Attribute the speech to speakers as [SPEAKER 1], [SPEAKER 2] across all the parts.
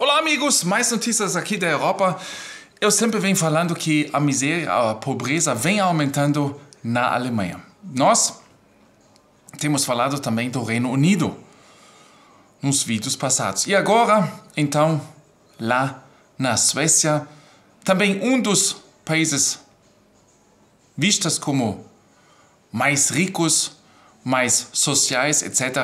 [SPEAKER 1] Olá, amigos! Mais notícias aqui da Europa. Eu sempre venho falando que a miséria, a pobreza vem aumentando na Alemanha. Nós temos falado também do Reino Unido nos vídeos passados. E agora, então, lá na Suécia, também um dos países vistas como mais ricos, mais sociais, etc.,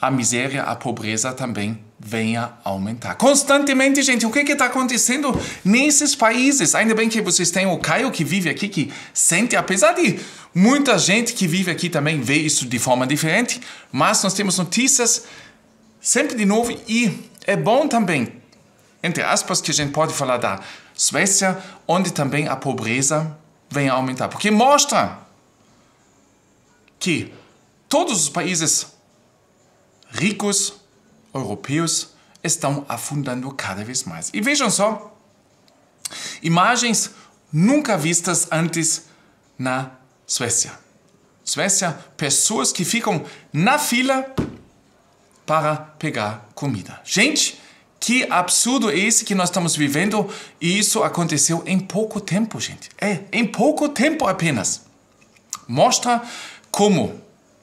[SPEAKER 1] a miséria, a pobreza também venha aumentar. Constantemente, gente, o que está acontecendo nesses países? Ainda bem que vocês têm o Caio que vive aqui, que sente, apesar de muita gente que vive aqui também vê isso de forma diferente, mas nós temos notícias sempre de novo e é bom também, entre aspas, que a gente pode falar da Suécia, onde também a pobreza vem a aumentar, porque mostra que todos os países ricos europeus estão afundando cada vez mais. E vejam só, imagens nunca vistas antes na Suécia. Suécia, pessoas que ficam na fila para pegar comida. Gente, que absurdo é esse que nós estamos vivendo? E isso aconteceu em pouco tempo, gente. É, em pouco tempo apenas. Mostra como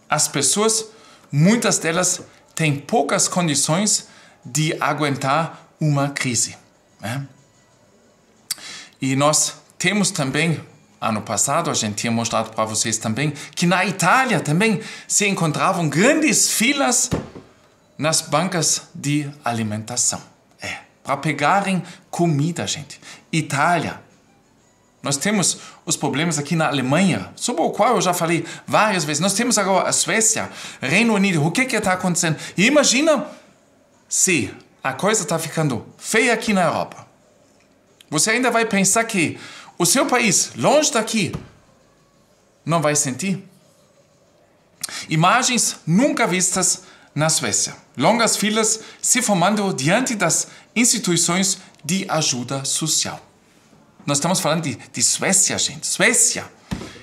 [SPEAKER 1] as pessoas, muitas delas, tem poucas condições de aguentar uma crise. Né? E nós temos também, ano passado, a gente tinha mostrado para vocês também, que na Itália também se encontravam grandes filas nas bancas de alimentação. É, para pegarem comida, gente. Itália, nós temos os problemas aqui na Alemanha, sobre o qual eu já falei várias vezes. Nós temos agora a Suécia, Reino Unido. O que é que está acontecendo? E imagina se a coisa está ficando feia aqui na Europa. Você ainda vai pensar que o seu país, longe daqui, não vai sentir? Imagens nunca vistas na Suécia. Longas filas se formando diante das instituições de ajuda social. Nós estamos falando de, de Suécia, gente. Suécia,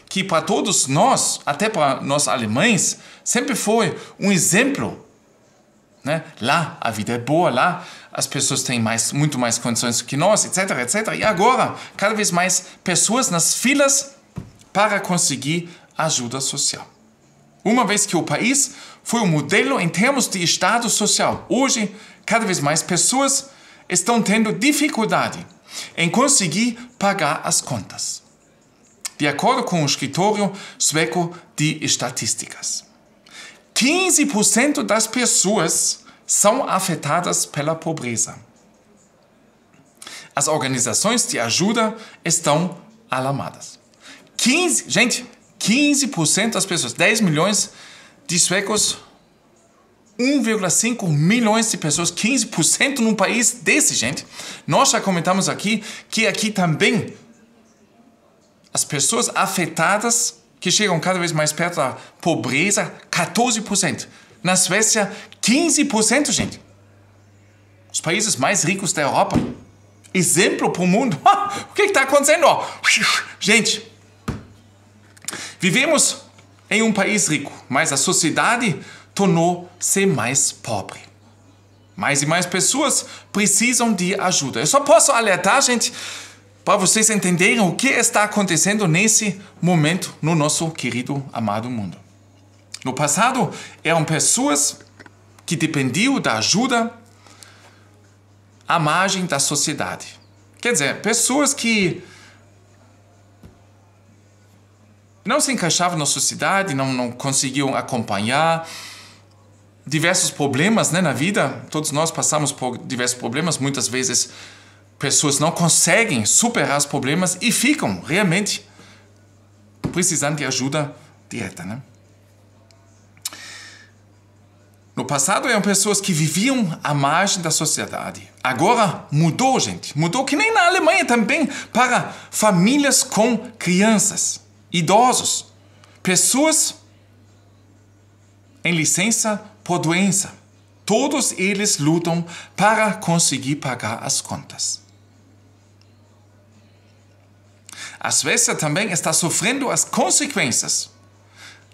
[SPEAKER 1] que para todos nós, até para nós alemães, sempre foi um exemplo. Né? Lá a vida é boa, lá as pessoas têm mais, muito mais condições que nós, etc, etc. E agora, cada vez mais pessoas nas filas para conseguir ajuda social. Uma vez que o país foi um modelo em termos de Estado social. Hoje, cada vez mais pessoas estão tendo dificuldade em conseguir pagar as contas. De acordo com o escritório sueco de estatísticas, 15% das pessoas são afetadas pela pobreza. As organizações de ajuda estão alarmadas. 15, gente, 15% das pessoas, 10 milhões de suecos 1,5 milhões de pessoas, 15% num país desse, gente. Nós já comentamos aqui que aqui também as pessoas afetadas que chegam cada vez mais perto da pobreza, 14%. Na Suécia, 15%, gente. Os países mais ricos da Europa. Exemplo para o mundo. o que está acontecendo? Gente, vivemos em um país rico, mas a sociedade tornou se mais pobre. Mais e mais pessoas precisam de ajuda. Eu só posso alertar, gente, para vocês entenderem o que está acontecendo nesse momento no nosso querido, amado mundo. No passado, eram pessoas que dependiam da ajuda à margem da sociedade. Quer dizer, pessoas que não se encaixavam na sociedade, não, não conseguiam acompanhar diversos problemas né, na vida. Todos nós passamos por diversos problemas. Muitas vezes pessoas não conseguem superar os problemas e ficam realmente precisando de ajuda direta. Né? No passado eram pessoas que viviam à margem da sociedade. Agora mudou, gente. Mudou que nem na Alemanha também para famílias com crianças, idosos, pessoas em licença por doença. Todos eles lutam para conseguir pagar as contas. A Suécia também está sofrendo as consequências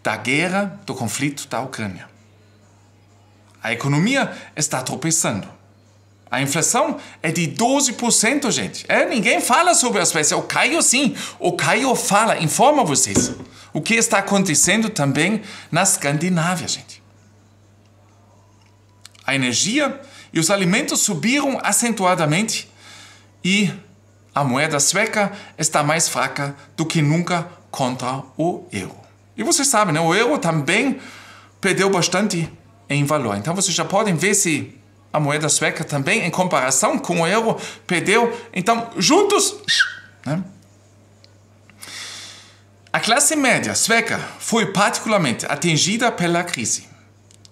[SPEAKER 1] da guerra, do conflito da Ucrânia. A economia está tropeçando. A inflação é de 12%, gente. É, ninguém fala sobre a Suécia. O Caio sim, o Caio fala, informa vocês. O que está acontecendo também na Escandinávia, gente a energia e os alimentos subiram acentuadamente e a moeda sueca está mais fraca do que nunca contra o euro. E vocês sabem, né? o euro também perdeu bastante em valor. Então vocês já podem ver se a moeda sueca também, em comparação com o euro, perdeu. Então, juntos. Né? A classe média sueca foi particularmente atingida pela crise.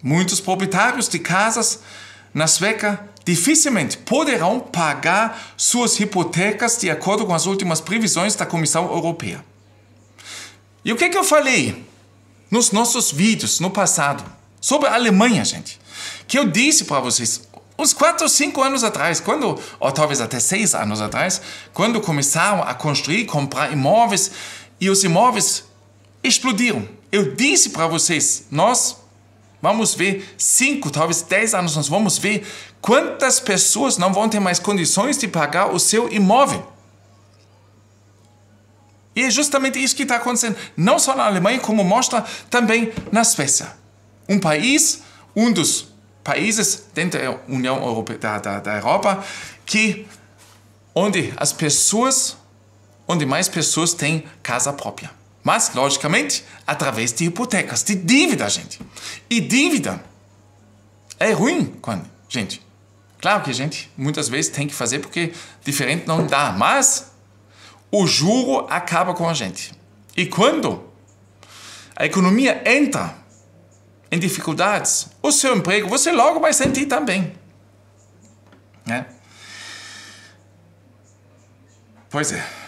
[SPEAKER 1] Muitos proprietários de casas na Sueca dificilmente poderão pagar suas hipotecas de acordo com as últimas previsões da Comissão Europeia. E o que, é que eu falei nos nossos vídeos no passado sobre a Alemanha, gente? Que eu disse para vocês uns 4 ou 5 anos atrás, quando, ou talvez até 6 anos atrás, quando começaram a construir, comprar imóveis e os imóveis explodiram. Eu disse para vocês, nós Vamos ver 5, talvez 10 anos, nós vamos ver quantas pessoas não vão ter mais condições de pagar o seu imóvel. E é justamente isso que está acontecendo, não só na Alemanha, como mostra também na Suécia. Um país, um dos países dentro da União Europeia, da, da, da Europa, que onde as pessoas, onde mais pessoas têm casa própria. Mas, logicamente, através de hipotecas, de dívida, gente. E dívida é ruim quando, gente. Claro que a gente muitas vezes tem que fazer porque diferente não dá, mas o juro acaba com a gente. E quando a economia entra em dificuldades, o seu emprego você logo vai sentir também. Né? Pois é.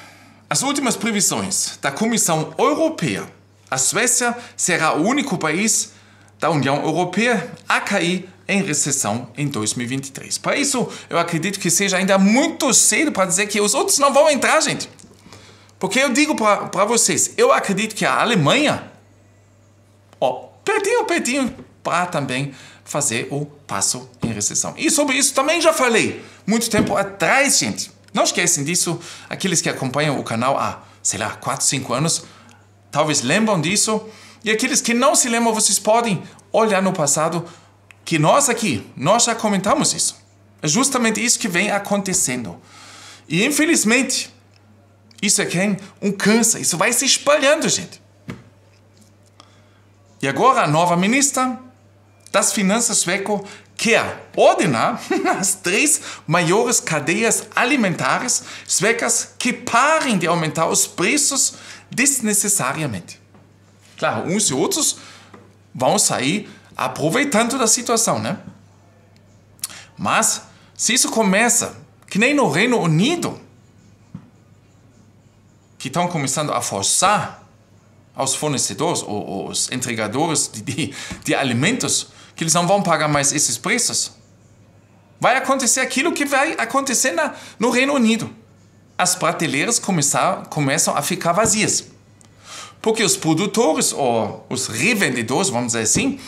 [SPEAKER 1] As últimas previsões da Comissão Europeia: a Suécia será o único país da União Europeia a cair em recessão em 2023. Para isso, eu acredito que seja ainda muito cedo para dizer que os outros não vão entrar, gente. Porque eu digo para vocês, eu acredito que a Alemanha, ó, pertinho, pertinho, para também fazer o passo em recessão. E sobre isso também já falei muito tempo atrás, gente. Não esquecem disso, aqueles que acompanham o canal há, sei lá, 4, 5 anos, talvez lembram disso. E aqueles que não se lembram, vocês podem olhar no passado, que nós aqui, nós já comentamos isso. É justamente isso que vem acontecendo. E infelizmente, isso é quem? É um câncer. Isso vai se espalhando, gente. E agora a nova ministra das Finanças sueco quer ordenar as três maiores cadeias alimentares suecas que parem de aumentar os preços desnecessariamente. Claro, uns e outros vão sair aproveitando da situação, né? Mas se isso começa, que nem no Reino Unido, que estão começando a forçar os fornecedores ou, os entregadores de, de, de alimentos que eles não vão pagar mais esses preços, vai acontecer aquilo que vai acontecer na, no Reino Unido. As prateleiras começar, começam a ficar vazias. Porque os produtores ou os revendedores, vamos dizer assim,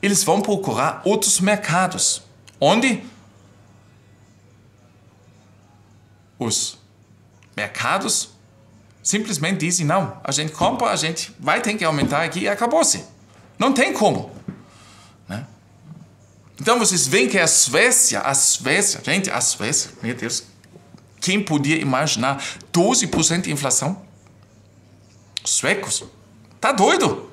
[SPEAKER 1] eles vão procurar outros mercados onde os mercados simplesmente dizem: não, a gente compra, a gente vai ter que aumentar aqui e acabou-se. Não tem como. Então vocês veem que a Suécia, a Suécia, gente, a Suécia, meu Deus, quem podia imaginar 12% de inflação? Os suecos, tá doido?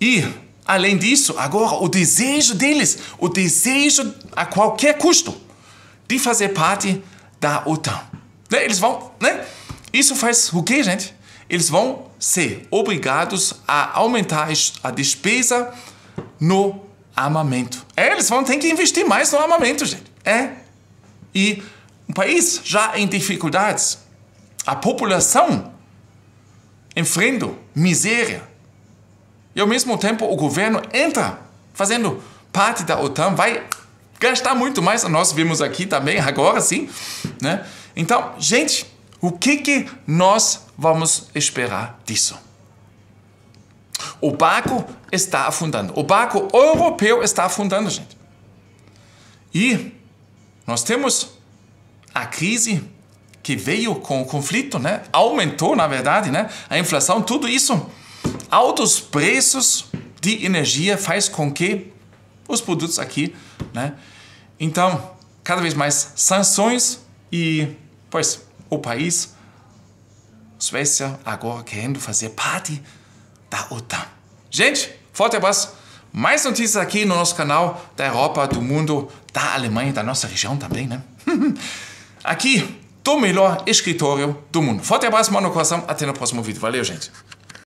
[SPEAKER 1] E além disso, agora o desejo deles, o desejo a qualquer custo de fazer parte da OTAN. Né? Eles vão, né? Isso faz o quê, gente? Eles vão ser obrigados a aumentar a despesa no armamento. É, eles vão ter que investir mais no armamento, gente. É. E um país já em dificuldades, a população enfrentando miséria. E ao mesmo tempo o governo entra fazendo parte da OTAN, vai gastar muito mais. Nós vimos aqui também, agora sim. Né? Então, gente, o que, que nós vamos esperar disso? O Banco está afundando. O Banco Europeu está afundando, gente. E nós temos a crise que veio com o conflito, né? Aumentou, na verdade, né? A inflação, tudo isso. Altos preços de energia faz com que os produtos aqui, né? Então, cada vez mais sanções e, pois, o país, Suécia, agora querendo fazer parte da tá OTAN. Tá. Gente, forte abraço. Mais notícias aqui no nosso canal da Europa, do mundo, da Alemanha, da nossa região também, né? aqui, do melhor escritório do mundo. Forte abraço, mano, coração. Até no próximo vídeo. Valeu, gente.